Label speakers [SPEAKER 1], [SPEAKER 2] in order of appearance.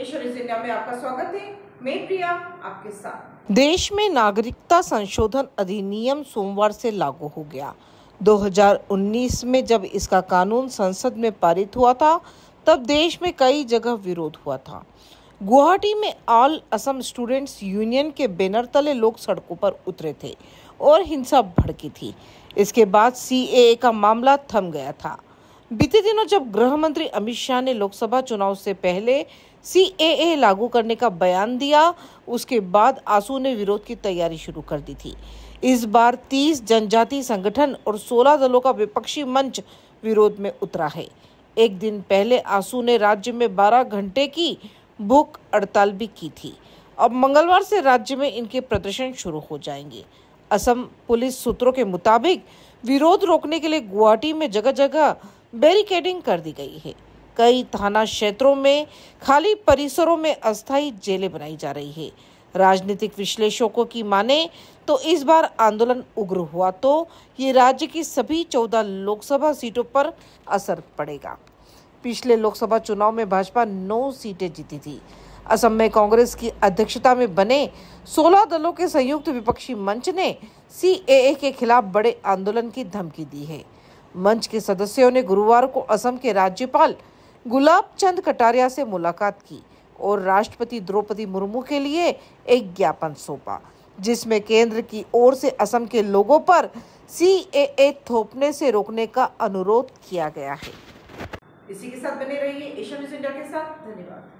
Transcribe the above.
[SPEAKER 1] आपका स्वागत है मैं प्रिया आपके साथ देश में नागरिकता संशोधन अधिनियम सोमवार से लागू हो गया 2019 में जब इसका कानून संसद में पारित हुआ था तब देश में कई जगह विरोध हुआ था गुवाहाटी में ऑल असम स्टूडेंट्स यूनियन के बैनर तले लोग सड़कों पर उतरे थे और हिंसा भड़की थी इसके बाद सीएए का मामला थम गया था बीते दिनों जब गृह मंत्री अमित शाह ने लोकसभा चुनाव से पहले सी लागू करने का बयान दिया उसके बाद आंसू ने विरोध की तैयारी शुरू कर दी थी इस बार 30 जनजाति संगठन और 16 दलों का विपक्षी मंच विरोध में उतरा है एक दिन पहले आंसू ने राज्य में 12 घंटे की भूख हड़ताल भी की थी अब मंगलवार से राज्य में इनके प्रदर्शन शुरू हो जाएंगे असम पुलिस सूत्रों के मुताबिक विरोध रोकने के लिए गुवाहाटी में जगह जगह बैरिकेडिंग कर दी गई है कई थाना क्षेत्रों में खाली परिसरों में अस्थायी जेलें बनाई जा रही है राजनीतिक विश्लेषकों की माने तो इस बार आंदोलन उग्र हुआ तो ये राज्य की सभी चौदह लोकसभा सीटों पर असर पड़ेगा पिछले लोकसभा चुनाव में भाजपा नौ सीटें जीती थी असम में कांग्रेस की अध्यक्षता में बने 16 दलों के संयुक्त विपक्षी मंच ने सी के खिलाफ बड़े आंदोलन की धमकी दी है मंच के सदस्यों ने गुरुवार को असम के राज्यपाल गुलाब चंद कटारिया से मुलाकात की और राष्ट्रपति द्रौपदी मुर्मू के लिए एक ज्ञापन सौंपा जिसमें केंद्र की ओर से असम के लोगों पर सी ए थोपने से रोकने का अनुरोध किया गया है इसी के साथ बने रहिए एशिया न्यूज इंडिया के साथ धन्यवाद